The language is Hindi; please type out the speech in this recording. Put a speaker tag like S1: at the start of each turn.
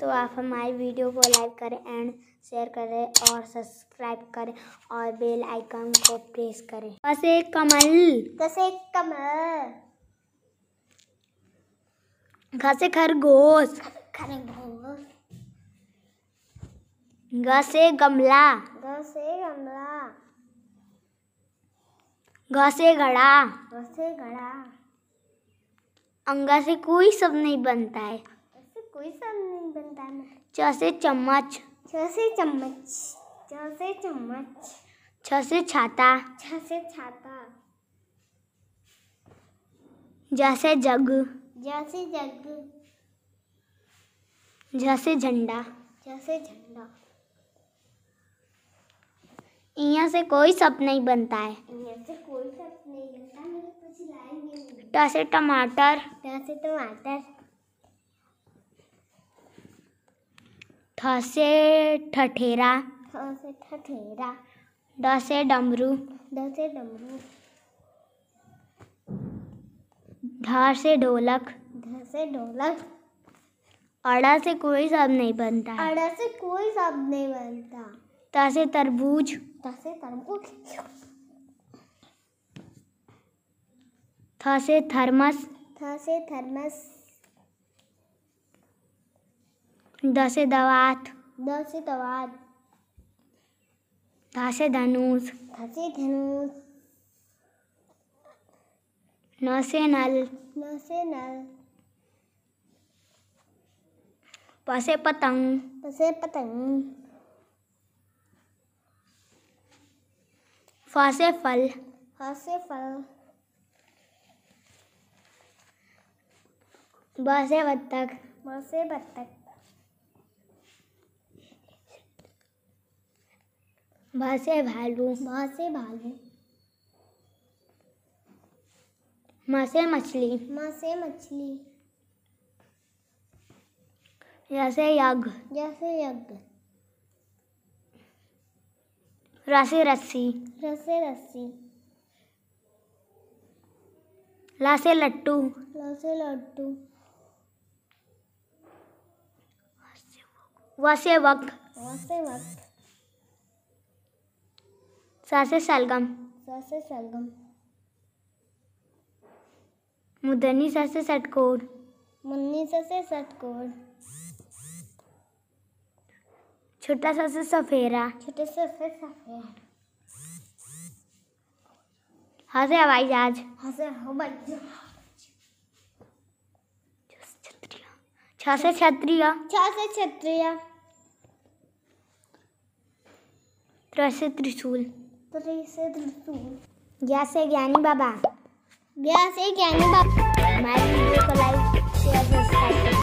S1: तो आप हमारी वीडियो को लाइक करें एंड शेयर करें और सब्सक्राइब करें और बेल आइकन को प्रेस करें बस एक कमल बस एक कमल घसे खरगोश खरगोश घसे गमला घसे गमला घसे घड़ा घसे घड़ा अंगा से कोई सब नहीं बनता है कोई सा नहीं बनता है छ से चम्मच छ से चम्मच छ से चम्मच छ से छाता छ से छाता जैसे जग जैसे जग जैसे झंडा जैसे झंडा यहाँ से कोई सप नहीं बनता है से कोई सप नहीं बनता मेरे कुछ लाएंगे टमाटर टमाटर थसे ठठेरा थ ठठेरा दसे डमरू दसे डमरू ढ से ढोलक ढ से ढोलक अड़ा से कोई सब नहीं बनता अड़ा से कोई सब नहीं बनता त तरबूज त तरबूज थ थर्मस थ थर्मस दसे दवात दसे दवात दसे धनुष दसे धनुष नसे नल नसे नल पसे पतंग पसे पतंग फसे फल फसे फल बसे बत्तख बसे बत्तख भ भालू भ भालू म मछली म मछली जैसे यज्ञ जैसे यज्ञ र रस्सी र रस्सी ला लट्टू ला लट्टू व वक वक्त व से वक्त सासे सलगम सासे सलगम मुदनी सासे सटकोर मुन्नी सासे सटकोर छोटा सासे सफेरा छोटे सासे सफेरा हाँ से आवाज आज हाँ से हवाई जहाज छः से छत्रिया छः से छत्रिया त्रय त्रिशूल तो तो से ज्ञानी बाबा से ज्ञानी बाबा हमारे वीडियो को लाइक शेयर सब्सक्राइब